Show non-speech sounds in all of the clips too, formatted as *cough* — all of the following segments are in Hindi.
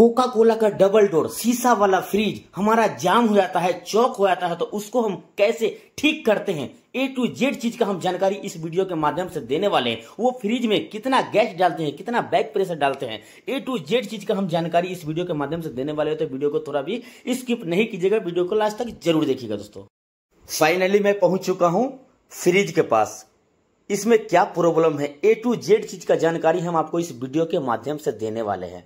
कोका कोला का डबल डोर शीशा वाला फ्रिज हमारा जाम हो जाता है चौक हो जाता है तो उसको हम कैसे ठीक करते हैं ए टू जेड चीज का हम जानकारी इस वीडियो के माध्यम से देने वाले हैं वो फ्रिज में कितना गैस डालते हैं कितना बैक प्रेशर डालते हैं ए टू जेड चीज का हम जानकारी इस वीडियो के माध्यम से देने वाले हैं तो वीडियो को थोड़ा भी स्किप नहीं कीजिएगा वीडियो को लास्ट तक जरूर देखिएगा दोस्तों फाइनली मैं पहुंच चुका हूं फ्रिज के पास इसमें क्या प्रॉब्लम है ए टू जेड चीज का जानकारी हम आपको इस वीडियो के माध्यम से देने वाले हैं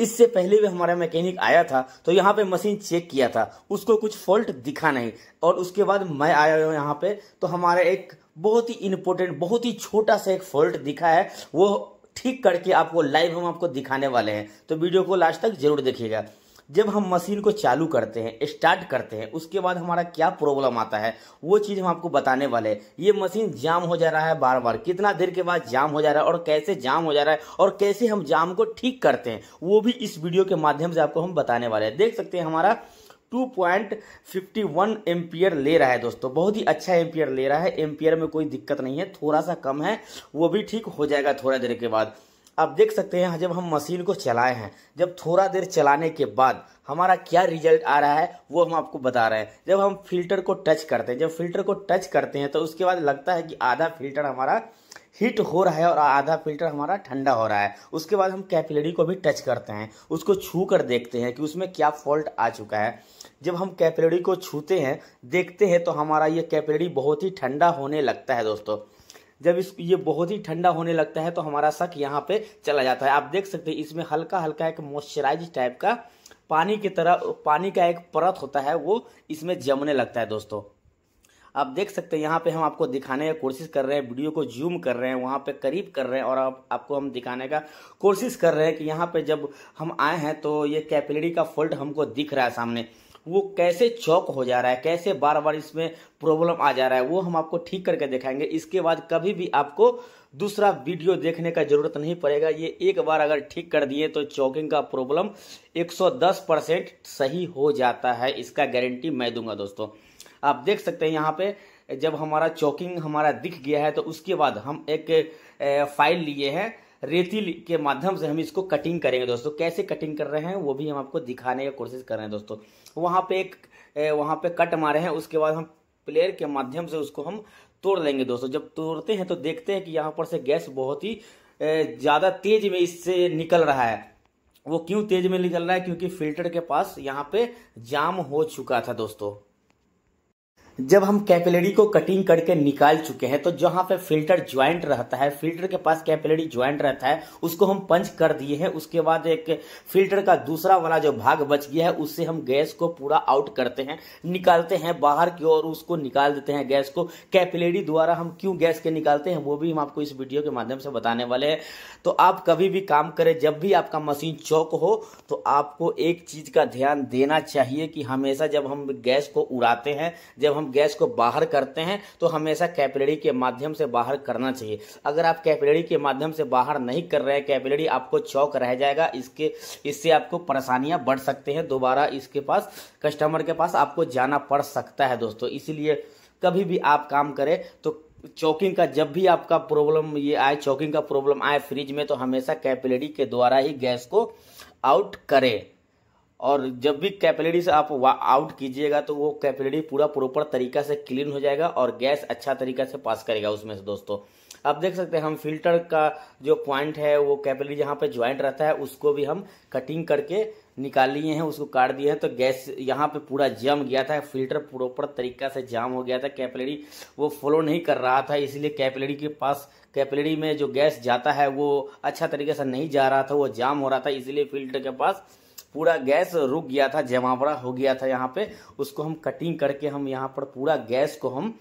इससे पहले भी हमारा मैकेनिक आया था तो यहाँ पे मशीन चेक किया था उसको कुछ फॉल्ट दिखा नहीं और उसके बाद मैं आया हूँ यहाँ पे तो हमारा एक बहुत ही इम्पोर्टेंट बहुत ही छोटा सा एक फॉल्ट दिखा है वो ठीक करके आपको लाइव हम आपको दिखाने वाले हैं तो वीडियो को लास्ट तक जरूर देखिएगा जब हम मशीन को चालू करते हैं स्टार्ट करते हैं उसके बाद हमारा क्या प्रॉब्लम आता है वो चीज़ हम आपको बताने वाले हैं ये मशीन जाम हो जा रहा है बार बार कितना देर के बाद जाम हो जा रहा है और कैसे जाम हो जा रहा है और कैसे हम जाम को ठीक करते हैं वो भी इस वीडियो के माध्यम से आपको हम बताने वाले हैं देख सकते हैं हमारा 2.51 पॉइंट ले रहा है दोस्तों बहुत ही अच्छा एम्पियर ले रहा है एम्पियर में कोई दिक्कत नहीं है थोड़ा सा कम है वो भी ठीक हो जाएगा थोड़ा देर के बाद आप देख सकते हैं जब हम मशीन को चलाए हैं जब थोड़ा देर चलाने के बाद हमारा क्या रिजल्ट आ रहा है वो हम आपको बता रहे हैं जब हम फिल्टर को टच करते हैं जब फिल्टर को टच करते हैं तो उसके बाद लगता है कि आधा फिल्टर हमारा हीट हो रहा है और आधा फिल्टर हमारा ठंडा हो रहा है उसके बाद हम कैपिलरी को भी टच करते हैं उसको छू कर देखते हैं कि उसमें क्या फॉल्ट आ चुका है जब हम कैपिलरी को छूते हैं देखते हैं तो हमारा ये कैपिलरी बहुत ही ठंडा होने लगता है दोस्तों जब इस ये बहुत ही ठंडा होने लगता है तो हमारा शक यहाँ पे चला जाता है आप देख सकते हैं इसमें हल्का हल्का एक मॉइस्चराइज टाइप का पानी की तरह पानी का एक परत होता है वो इसमें जमने लगता है दोस्तों आप देख सकते हैं यहाँ पे हम आपको दिखाने की कोशिश कर रहे हैं वीडियो को जूम कर रहे हैं वहाँ पे करीब कर रहे हैं और आप, आपको हम दिखाने का कोशिश कर रहे हैं कि यहाँ पे जब हम आए हैं तो ये कैपिलरी का फॉल्ट हमको दिख रहा है सामने वो कैसे चौक हो जा रहा है कैसे बार बार इसमें प्रॉब्लम आ जा रहा है वो हम आपको ठीक करके दिखाएंगे इसके बाद कभी भी आपको दूसरा वीडियो देखने का जरूरत नहीं पड़ेगा ये एक बार अगर ठीक कर दिए तो चौकिंग का प्रॉब्लम 110 परसेंट सही हो जाता है इसका गारंटी मैं दूंगा दोस्तों आप देख सकते हैं यहाँ पे जब हमारा चौकिंग हमारा दिख गया है तो उसके बाद हम एक फाइल लिए हैं रेती के माध्यम से हम इसको कटिंग करेंगे दोस्तों कैसे कटिंग कर रहे हैं वो भी हम आपको दिखाने की कोशिश कर रहे हैं दोस्तों वहाँ पे एक वहाँ पे कट मारे हैं उसके बाद हम प्लेयर के माध्यम से उसको हम तोड़ देंगे दोस्तों जब तोड़ते हैं तो देखते हैं कि यहाँ पर से गैस बहुत ही ज़्यादा तेज में इससे निकल रहा है वो क्यों तेज में निकल रहा है क्योंकि फिल्टर के पास यहाँ पे जाम हो चुका था दोस्तों जब हम कैपिलरी को कटिंग करके निकाल चुके हैं तो जहां पे फिल्टर ज्वाइंट रहता है फिल्टर के पास कैपिलरी ज्वाइंट रहता है उसको हम पंच कर दिए हैं उसके बाद एक फिल्टर का दूसरा वाला जो भाग बच गया है उससे हम गैस को पूरा आउट करते हैं निकालते हैं बाहर की ओर उसको निकाल देते हैं गैस को कैपिलरी द्वारा हम क्यों गैस के निकालते हैं वो भी हम आपको इस वीडियो के माध्यम से बताने वाले हैं तो आप कभी भी काम करें जब भी आपका मशीन चौक हो तो आपको एक चीज का ध्यान देना चाहिए कि हमेशा जब हम गैस को उड़ाते हैं जब हम हम गैस को बाहर करते हैं तो हमेशा कैपिलरी के माध्यम से बाहर करना चाहिए अगर आप कैपिलरी के माध्यम से बाहर नहीं कर रहे हैं कैपिलरी आपको चौक रह जाएगा इसके इससे आपको परेशानियां बढ़ सकते हैं दोबारा इसके पास कस्टमर के पास आपको जाना पड़ सकता है दोस्तों इसीलिए कभी भी आप काम करें तो चौकिंग का जब भी आपका प्रॉब्लम ये आए चौकिंग का प्रॉब्लम आए फ्रिज में तो हमेशा कैपिलरी के द्वारा ही गैस को आउट करें और जब भी कैपिलरी से आप आउट कीजिएगा तो वो कैपिलरी पूरा प्रॉपर तरीका से क्लीन हो जाएगा और गैस अच्छा तरीका से पास करेगा उसमें से दोस्तों आप देख सकते हैं हम फिल्टर का जो पॉइंट है वो कैपिलरी जहाँ पे ज्वाइंट रहता है उसको भी हम कटिंग करके निकाल लिए हैं उसको काट दिए हैं तो गैस यहाँ पे पूरा जम गया था फिल्टर प्रॉपर तरीका से जाम हो गया था कैपिलरी वो फ्लो नहीं कर रहा था इसलिए कैपिलरी के पास कैपिलरी में जो गैस जाता है वो अच्छा तरीके से नहीं जा रहा था वो जाम हो रहा था इसीलिए फिल्टर के पास पूरा गैस रुक गया था जमावड़ा हो गया था यहाँ पे उसको हम कटिंग करके हम यहाँ पर पूरा गैस को हम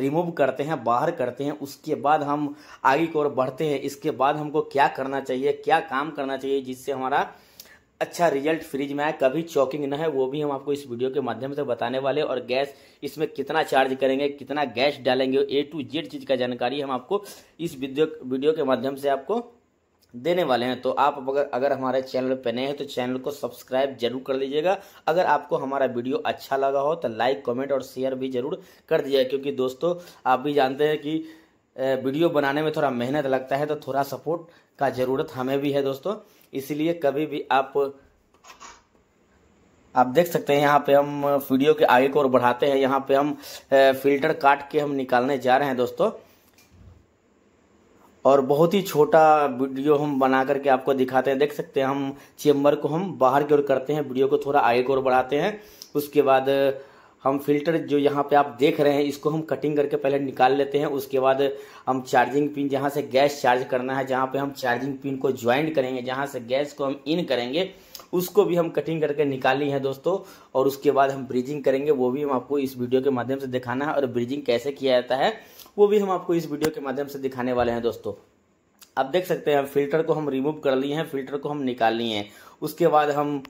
रिमूव करते हैं बाहर करते हैं उसके बाद हम आगे की ओर बढ़ते हैं इसके बाद हमको क्या करना चाहिए क्या काम करना चाहिए जिससे हमारा अच्छा रिजल्ट फ्रिज में आए कभी चौकिंग न है वो भी हम आपको इस वीडियो के माध्यम से बताने वाले और गैस इसमें कितना चार्ज करेंगे कितना गैस डालेंगे ए टू जेड चीज़ का जानकारी हम आपको इस वीडियो वीडियो के माध्यम से आपको देने वाले हैं तो आप अगर अगर हमारे चैनल पर नए हैं तो चैनल को सब्सक्राइब जरूर कर लीजिएगा अगर आपको हमारा वीडियो अच्छा लगा हो तो लाइक कमेंट और शेयर भी जरूर कर दीजिएगा क्योंकि दोस्तों आप भी जानते हैं कि वीडियो बनाने में थोड़ा मेहनत लगता है तो थोड़ा सपोर्ट का ज़रूरत हमें भी है दोस्तों इसलिए कभी भी आप आप देख सकते हैं यहाँ पे हम वीडियो के आगे को और बढ़ाते हैं यहाँ पे हम फिल्टर काट के हम निकालने जा रहे हैं दोस्तों और बहुत ही छोटा वीडियो हम बना करके आपको दिखाते हैं देख सकते हैं हम चेम्बर को हम बाहर की ओर करते हैं वीडियो को थोड़ा आगे की ओर बढ़ाते हैं उसके बाद हम फिल्टर जो यहाँ पे आप देख रहे हैं इसको हम कटिंग करके पहले निकाल लेते हैं उसके बाद हम चार्जिंग पिन जहाँ से गैस चार्ज करना है जहाँ पे हम चार्जिंग पिन को ज्वाइन करेंगे जहाँ से गैस को हम इन करेंगे उसको भी हम कटिंग करके निकाली है दोस्तों और उसके बाद हम ब्रिजिंग करेंगे वो भी हम आपको इस वीडियो के माध्यम से दिखाना है और ब्रिजिंग कैसे किया जाता है वो भी हम आपको इस वीडियो के माध्यम से दिखाने वाले हैं दोस्तों आप देख सकते हैं फिल्टर को हम रिमूव कर लिए हैं फिल्टर को हम निकाल लिए हैं उसके बाद हम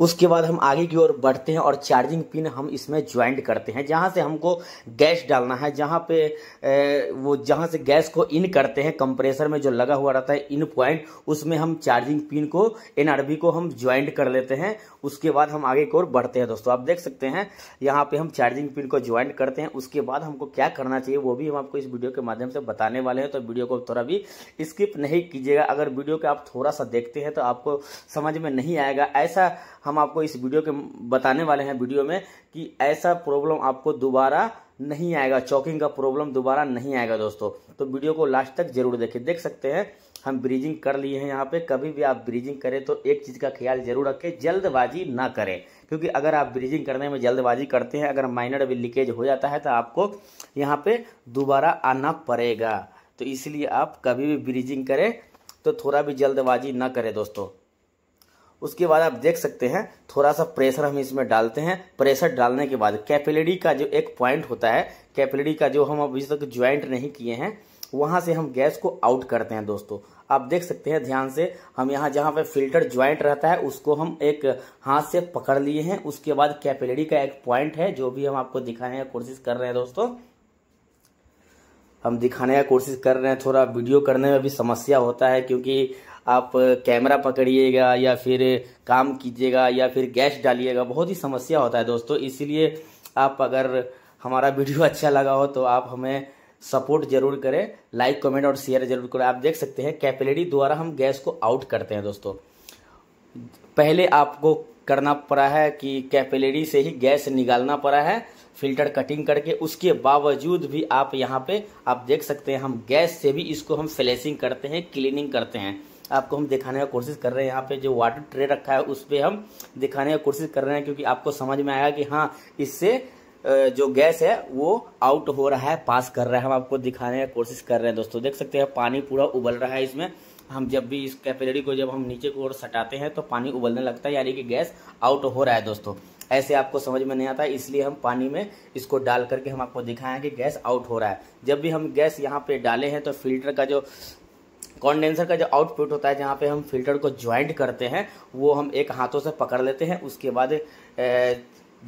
उसके बाद हम आगे की ओर बढ़ते हैं और चार्जिंग पिन हम इसमें ज्वाइंट करते हैं जहाँ से हमको गैस डालना है जहाँ पे वो जहाँ से गैस को इन करते हैं कंप्रेसर में जो लगा हुआ रहता है इन पॉइंट उसमें हम चार्जिंग पिन को एनआरबी को हम ज्वाइंट कर लेते हैं उसके बाद हम आगे की ओर बढ़ते हैं दोस्तों आप देख सकते हैं यहाँ पे हम चार्जिंग पिन को ज्वाइंट करते हैं उसके बाद हमको क्या करना चाहिए वो भी हम आपको इस वीडियो के माध्यम से बताने वाले हैं तो वीडियो को थोड़ा भी स्किप नहीं कीजिएगा अगर वीडियो को आप थोड़ा सा देखते हैं तो आपको समझ में नहीं आएगा ऐसा हम आपको इस वीडियो के बताने वाले हैं वीडियो में कि ऐसा प्रॉब्लम आपको दोबारा नहीं आएगा चौकिंग का प्रॉब्लम दोबारा नहीं आएगा दोस्तों तो वीडियो को लास्ट तक जरूर देखें देख सकते हैं हम ब्रीजिंग कर लिए हैं यहाँ पे कभी भी आप ब्रीजिंग करें तो एक चीज़ का ख्याल जरूर रखें जल्दबाजी ना करें क्योंकि अगर आप ब्रीजिंग करने में जल्दबाजी करते हैं अगर माइनर भी लीकेज हो जाता है तो आपको यहाँ पे दोबारा आना पड़ेगा तो इसलिए आप कभी भी ब्रीजिंग करें तो थोड़ा भी जल्दबाजी ना करें दोस्तों उसके बाद आप देख सकते हैं थोड़ा सा प्रेशर हम इसमें डालते हैं प्रेशर डालने के बाद कैपिलरी का जो एक पॉइंट होता है कैपिलरी का जो हम अभी तक ज्वाइंट नहीं किए हैं वहां से हम गैस को आउट करते हैं दोस्तों आप देख सकते हैं ध्यान से हम यहाँ जहाँ पे फिल्टर ज्वाइंट रहता है उसको हम एक हाथ से पकड़ लिए हैं उसके बाद कैपिलरी का एक पॉइंट है जो भी हम आपको दिखाने की कोशिश कर रहे हैं दोस्तों हम दिखाने का कोशिश कर रहे हैं थोड़ा वीडियो करने में भी समस्या होता है क्योंकि आप कैमरा पकड़िएगा या फिर काम कीजिएगा या फिर गैस डालिएगा बहुत ही समस्या होता है दोस्तों इसीलिए आप अगर हमारा वीडियो *laughs* अच्छा लगा हो तो आप हमें सपोर्ट जरूर करें लाइक कमेंट और शेयर जरूर करें आप देख सकते हैं कैपिलरी द्वारा हम गैस को आउट करते हैं दोस्तों पहले आपको करना पड़ा है कि कैपिलरी से ही गैस निकालना पड़ा है फिल्टर कटिंग करके उसके बावजूद भी आप यहाँ पे आप देख सकते हैं हम गैस से भी इसको हम फ्लैशिंग करते हैं क्लीनिंग करते हैं आपको हम दिखाने का कोशिश कर रहे हैं यहाँ पे जो वाटर ट्रे रखा है उस पर हम दिखाने का कोशिश कर रहे हैं क्योंकि आपको समझ में आएगा कि हाँ इससे जो गैस है वो आउट हो रहा है पास कर रहा है हम आपको दिखाने का कोशिश कर रहे हैं दोस्तों देख सकते हैं पानी पूरा उबल रहा है इसमें हम जब भी इस कैपेलरी को जब हम नीचे की ओर सटाते हैं तो पानी उबलने लगता है यानी कि गैस आउट हो रहा है दोस्तों ऐसे आपको समझ में नहीं आता इसलिए हम पानी में इसको डाल करके हम आपको दिखाएं कि गैस आउट हो रहा है जब भी हम गैस यहाँ पे डाले हैं तो फिल्टर का जो कॉन्डेंसर का जो आउटपुट होता है जहाँ पे हम फिल्टर को ज्वाइंट करते हैं वो हम एक हाथों से पकड़ लेते हैं उसके बाद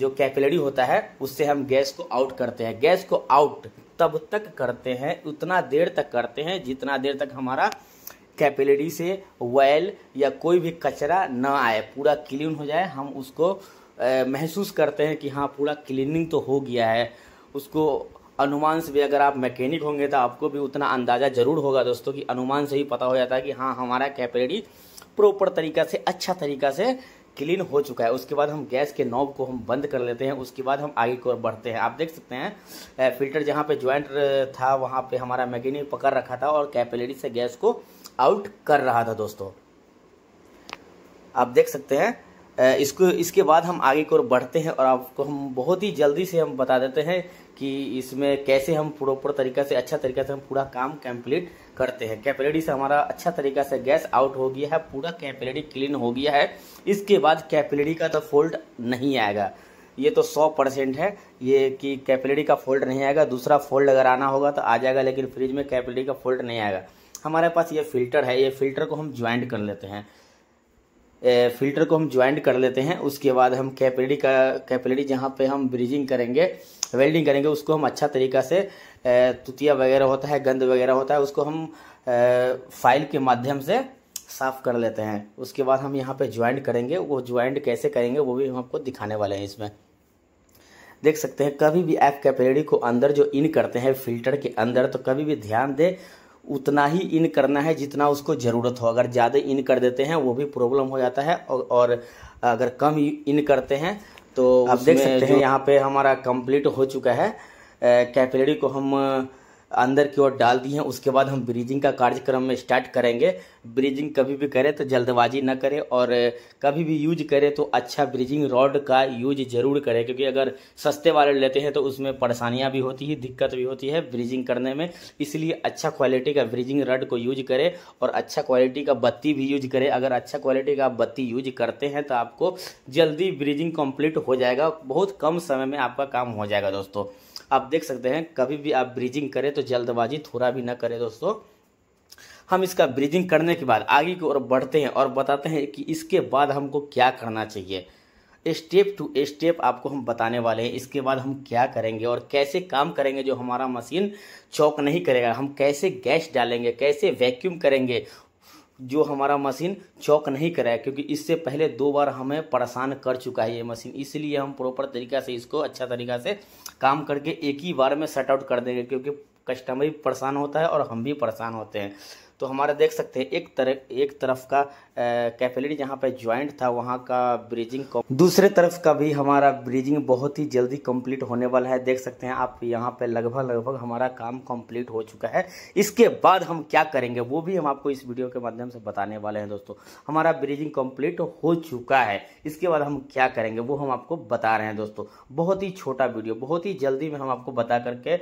जो कैपिलरी होता है उससे हम गैस को आउट करते हैं गैस को आउट तब तक करते हैं उतना देर तक करते हैं जितना देर तक हमारा कैपिलरी से वैल या कोई भी कचरा ना आए पूरा क्लीन हो जाए हम उसको महसूस करते हैं कि हाँ पूरा क्लीनिंग तो हो गया है उसको अनुमान से भी अगर आप मैकेनिक होंगे तो आपको भी उतना अंदाज़ा ज़रूर होगा दोस्तों कि अनुमान से ही पता हो जाता है कि हाँ हमारा कैपेडी प्रॉपर तरीका से अच्छा तरीका से क्लीन हो चुका है उसके बाद हम गैस के नॉब को हम बंद कर लेते हैं उसके बाद हम आगे की ओर बढ़ते हैं आप देख सकते हैं फिल्टर जहाँ पे ज्वाइंट था वहाँ पे हमारा मैकेनिक पकड़ रखा था और कैपिलरी से गैस को आउट कर रहा था दोस्तों आप देख सकते हैं इसको इसके बाद हम आगे की ओर बढ़ते हैं और आपको हम बहुत ही जल्दी से हम बता देते हैं कि इसमें कैसे हम प्रॉपर तरीका से अच्छा तरीका से हम पूरा काम कंप्लीट करते हैं कैपेलिटी से हमारा अच्छा तरीका से गैस आउट हो गया है पूरा कैपेलिटी क्लीन हो गया है इसके बाद कैपेलिटी का तो फोल्ड नहीं आएगा ये तो सौ परसेंट है ये कि कैपेलिटी का फोल्ड नहीं आएगा दूसरा फोल्ड अगर आना होगा तो आ जाएगा लेकिन फ्रिज में कैपेलिटी का फोल्ड नहीं आएगा हमारे पास ये फिल्टर है ये फिल्टर को हम ज्वाइंट कर लेते हैं फिल्टर को हम ज्वाइंट कर लेते हैं उसके बाद हम कैपिलरी का कैपिलरी जहाँ पे हम ब्रिजिंग करेंगे वेल्डिंग करेंगे उसको हम अच्छा तरीका से तुतिया वगैरह होता है गंद वगैरह होता है उसको हम फाइल के माध्यम से साफ कर लेते हैं उसके बाद हम यहाँ पे ज्वाइंट करेंगे वो ज्वाइंट कैसे करेंगे वो भी हम आपको दिखाने वाले हैं इसमें देख सकते हैं कभी भी आप कैपेलिटी को अंदर जो इन करते हैं फिल्टर के अंदर तो कभी भी ध्यान दें उतना ही इन करना है जितना उसको ज़रूरत हो अगर ज़्यादा इन कर देते हैं वो भी प्रॉब्लम हो जाता है और, और अगर कम इन करते हैं तो, तो आप देख सकते हैं यहाँ पे हमारा कंप्लीट हो चुका है कैपिलरी को हम अंदर की ओर डाल दी हैं उसके बाद हम ब्रीजिंग का कार्यक्रम में स्टार्ट करेंगे ब्रीजिंग कभी भी करें तो जल्दबाजी ना करें और कभी भी यूज करें तो अच्छा ब्रीजिंग रॉड का यूज ज़रूर करें क्योंकि अगर सस्ते वाले लेते हैं तो उसमें परेशानियाँ भी होती है दिक्कत भी होती है ब्रीजिंग करने में इसलिए अच्छा क्वालिटी का ब्रीजिंग रॉड को यूज करें और अच्छा क्वालिटी का बत्ती भी यूज करें अगर अच्छा क्वालिटी का आप बत्ती यूज करते हैं तो आपको जल्दी ब्रीजिंग कम्प्लीट हो जाएगा बहुत कम समय में आपका काम हो जाएगा दोस्तों आप देख सकते हैं कभी भी आप ब्रीजिंग करें तो जल्दबाजी थोड़ा भी ना करें दोस्तों हम इसका ब्रीजिंग करने के बाद आगे की ओर बढ़ते हैं और बताते हैं कि इसके बाद हमको क्या करना चाहिए स्टेप टू स्टेप आपको हम बताने वाले हैं इसके बाद हम क्या करेंगे और कैसे काम करेंगे जो हमारा मशीन चौक नहीं करेगा हम कैसे गैस डालेंगे कैसे वैक्यूम करेंगे जो हमारा मशीन चौक नहीं कराए क्योंकि इससे पहले दो बार हमें परेशान कर चुका है ये मशीन इसलिए हम प्रॉपर तरीका से इसको अच्छा तरीका से काम करके एक ही बार में सेट आउट कर देंगे क्योंकि कस्टमर भी परेशान होता है और हम भी परेशान होते हैं तो हमारा देख सकते हैं एक तरफ एक तरफ का कैपेलिटी जहाँ पे ज्वाइंट था वहाँ का ब्रिजिंग दूसरे तरफ का भी हमारा ब्रिजिंग बहुत ही जल्दी कंप्लीट होने वाला है देख सकते हैं आप यहाँ पे लगभग लगभग हमारा काम कंप्लीट हो चुका है इसके बाद हम क्या करेंगे वो भी हम आपको इस वीडियो के माध्यम से बताने वाले हैं दोस्तों हमारा ब्रिजिंग कंप्लीट हो चुका है इसके बाद हम क्या करेंगे वो हम आपको बता रहे हैं दोस्तों बहुत ही छोटा वीडियो बहुत ही जल्दी में हम आपको बता करके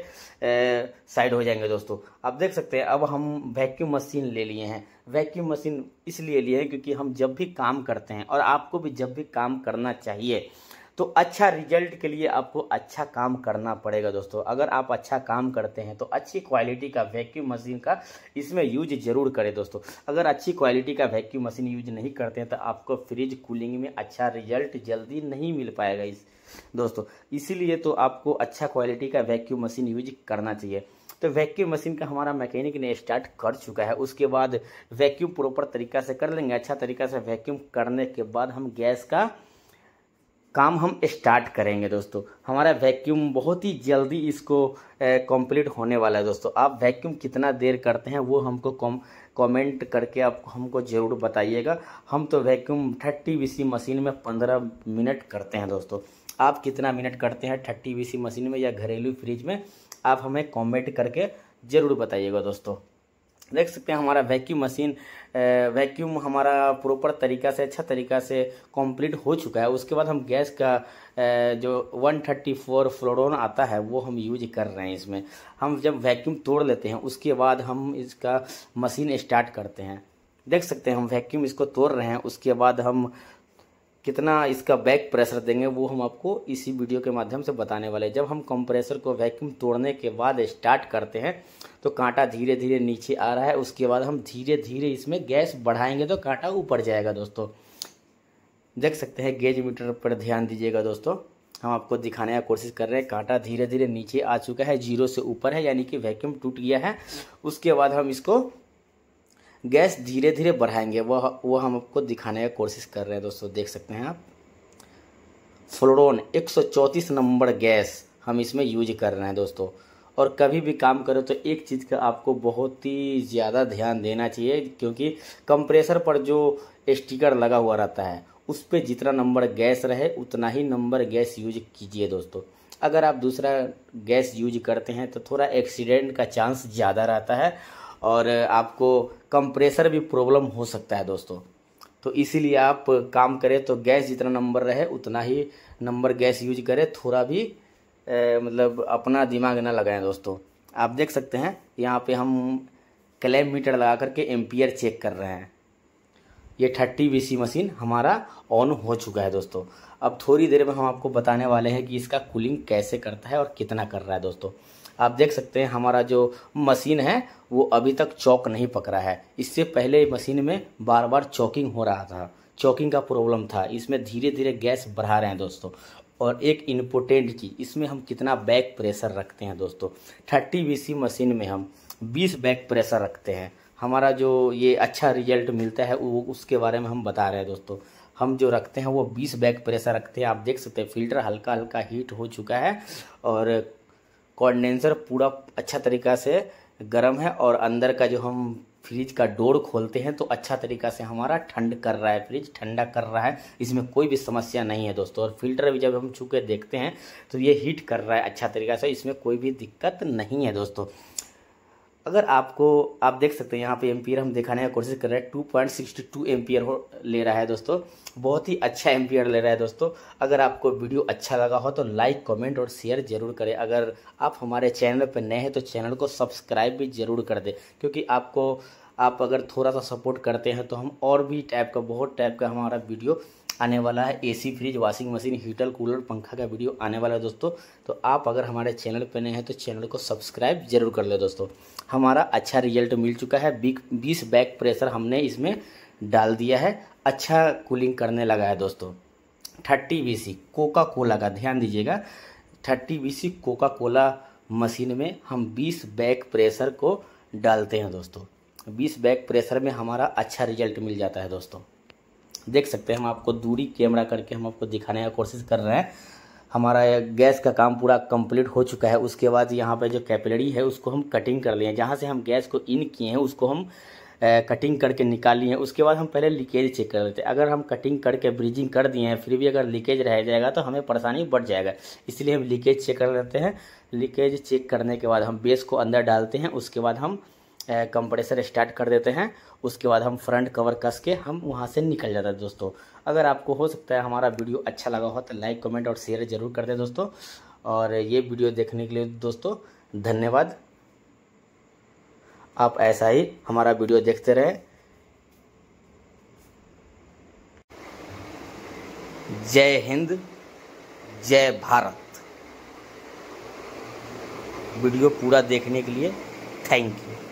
साइड हो जाएंगे दोस्तों आप देख सकते हैं अब हम वैक्यूम मशीन ले लिए हैं वैक्यूम मशीन इसलिए लिए हैं क्योंकि हम जब भी काम करते हैं और आपको भी जब भी काम करना चाहिए तो अच्छा रिजल्ट के लिए आपको अच्छा काम करना पड़ेगा दोस्तों अगर आप अच्छा काम करते हैं तो अच्छी क्वालिटी का वैक्यूम मशीन का इसमें यूज जरूर करें दोस्तों अगर अच्छी क्वालिटी का वैक्यूम मशीन यूज नहीं करते हैं तो आपको फ्रिज कूलिंग में अच्छा रिजल्ट जल्दी नहीं मिल पाएगा इस दोस्तों इसीलिए तो आपको अच्छा क्वालिटी का वैक्यूम मशीन यूज करना चाहिए तो वैक्यूम मशीन का हमारा मैकेनिक ने स्टार्ट कर चुका है उसके बाद वैक्यूम प्रॉपर तरीका से कर लेंगे अच्छा तरीका से वैक्यूम करने के बाद हम गैस का काम हम स्टार्ट करेंगे दोस्तों हमारा वैक्यूम बहुत ही जल्दी इसको कंप्लीट होने वाला है दोस्तों आप वैक्यूम कितना देर करते हैं वो हमको कॉम कमेंट करके आप हमको ज़रूर बताइएगा हम तो वैक्यूम थर्टी वी मशीन में पंद्रह मिनट करते हैं दोस्तों आप कितना मिनट करते हैं थर्टी वी मशीन में या घरेलू फ्रिज में आप हमें कमेंट करके ज़रूर बताइएगा दोस्तों देख सकते हैं हमारा वैक्यूम मशीन वैक्यूम हमारा प्रॉपर तरीका से अच्छा तरीका से कंप्लीट हो चुका है उसके बाद हम गैस का जो 134 फ्लोरोन आता है वो हम यूज कर रहे हैं इसमें हम जब वैक्यूम तोड़ लेते हैं उसके बाद हम इसका मशीन स्टार्ट करते हैं देख सकते हैं हम वैक्यूम इसको तोड़ रहे हैं उसके बाद हम कितना इसका बैक प्रेशर देंगे वो हम आपको इसी वीडियो के माध्यम से बताने वाले हैं जब हम कंप्रेसर को वैक्यूम तोड़ने के बाद स्टार्ट करते हैं तो कांटा धीरे धीरे नीचे आ रहा है उसके बाद हम धीरे धीरे इसमें गैस बढ़ाएंगे तो कांटा ऊपर जाएगा दोस्तों देख सकते हैं गेज मीटर पर ध्यान दीजिएगा दोस्तों हम आपको दिखाने का कोशिश कर रहे हैं कांटा धीरे धीरे नीचे आ चुका है जीरो से ऊपर है यानी कि वैक्यूम टूट गया है उसके बाद हम इसको गैस धीरे धीरे बढ़ाएंगे वह वह हम आपको दिखाने का कोशिश कर रहे हैं दोस्तों देख सकते हैं आप फ्लोरोन एक नंबर गैस हम इसमें यूज कर रहे हैं दोस्तों और कभी भी काम करो तो एक चीज़ का आपको बहुत ही ज़्यादा ध्यान देना चाहिए क्योंकि कंप्रेसर पर जो स्टिकर लगा हुआ रहता है उस पर जितना नंबर गैस रहे उतना ही नंबर गैस यूज कीजिए दोस्तों अगर आप दूसरा गैस यूज करते हैं तो थोड़ा एक्सीडेंट का चांस ज़्यादा रहता है और आपको कंप्रेसर भी प्रॉब्लम हो सकता है दोस्तों तो इसीलिए आप काम करें तो गैस जितना नंबर रहे उतना ही नंबर गैस यूज करें थोड़ा भी ए, मतलब अपना दिमाग ना लगाएं दोस्तों आप देख सकते हैं यहाँ पे हम क्लेम मीटर लगा करके एम्पियर चेक कर रहे हैं ये थर्टी बी मशीन हमारा ऑन हो चुका है दोस्तों अब थोड़ी देर में हम आपको बताने वाले हैं कि इसका कूलिंग कैसे करता है और कितना कर रहा है दोस्तों आप देख सकते हैं हमारा जो मशीन है वो अभी तक चौक नहीं पकड़ा है इससे पहले मशीन में बार बार चौकिंग हो रहा था चौकिंग का प्रॉब्लम था इसमें धीरे धीरे गैस बढ़ा रहे हैं दोस्तों और एक इम्पोर्टेंट चीज़ इसमें हम कितना बैक प्रेशर रखते हैं दोस्तों थर्टी बीसी मशीन में हम बीस बैक प्रेशर रखते हैं हमारा जो ये अच्छा रिजल्ट मिलता है वो उसके बारे में हम बता रहे हैं दोस्तों हम जो रखते हैं वो बीस बैक प्रेशर रखते हैं आप देख सकते हैं फिल्टर हल्का हल्का हीट हो चुका है और कॉन्डेंसर पूरा अच्छा तरीका से गर्म है और अंदर का जो हम फ्रिज का डोर खोलते हैं तो अच्छा तरीका से हमारा ठंड कर रहा है फ्रिज ठंडा कर रहा है इसमें कोई भी समस्या नहीं है दोस्तों और फिल्टर भी जब हम छू के देखते हैं तो ये हीट कर रहा है अच्छा तरीका से इसमें कोई भी दिक्कत नहीं है दोस्तों अगर आपको आप देख सकते हैं यहाँ पे एम्पियर हम दिखाने का कोशिश कर रहे हैं two point sixty two ampere हो ले रहा है दोस्तों बहुत ही अच्छा एम्पियर ले रहा है दोस्तों अगर आपको वीडियो अच्छा लगा हो तो लाइक कमेंट और शेयर जरूर करें अगर आप हमारे चैनल पर नए हैं तो चैनल को सब्सक्राइब भी ज़रूर कर दें क्योंकि आपको आप अगर थोड़ा सा सपोर्ट करते हैं तो हम और भी टाइप का बहुत टाइप का हमारा वीडियो आने वाला है AC fridge washing machine heater cooler पंखा का वीडियो आने वाला है दोस्तों तो आप अगर हमारे चैनल पर नए हैं तो चैनल को सब्सक्राइब जरूर कर ले दोस्तों हमारा अच्छा रिजल्ट मिल चुका है बीस बैक प्रेशर हमने इसमें डाल दिया है अच्छा कूलिंग करने लगा है दोस्तों thirty B C Coca Cola का ध्यान दीजिएगा thirty B C Coca Cola machine में हम बीस बैक प्रेशर को डालते हैं दोस्तों बीस बैक प्रेशर में हमारा अच्छा रिजल्ट मिल जाता है दोस्तों देख सकते हैं हम आपको दूरी कैमरा करके हम आपको दिखाने का कोशिश कर रहे हैं हमारा गैस का काम पूरा कंप्लीट हो चुका है उसके बाद यहाँ पर जो कैपिलरी है उसको हम कटिंग कर लिए हैं जहाँ से हम गैस को इन किए हैं उसको हम कटिंग करके निकाल लिए उसके बाद हम पहले लीकेज चेक कर लेते हैं अगर हम कटिंग करके ब्रिजिंग कर दिए हैं फिर भी अगर लीकेज रह जाएगा तो हमें परेशानी बढ़ जाएगा इसलिए हम लीकेज चेक कर लेते हैं लीकेज चेक करने के बाद हम बेस को अंदर डालते हैं उसके बाद हम कंप्रेसर स्टार्ट कर देते हैं उसके बाद हम फ्रंट कवर कस के हम वहाँ से निकल जाते हैं दोस्तों अगर आपको हो सकता है हमारा वीडियो अच्छा लगा हो तो लाइक कमेंट और शेयर ज़रूर कर दे दोस्तों और ये वीडियो देखने के लिए दोस्तों धन्यवाद आप ऐसा ही हमारा वीडियो देखते रहें जय हिंद जय भारत वीडियो पूरा देखने के लिए थैंक यू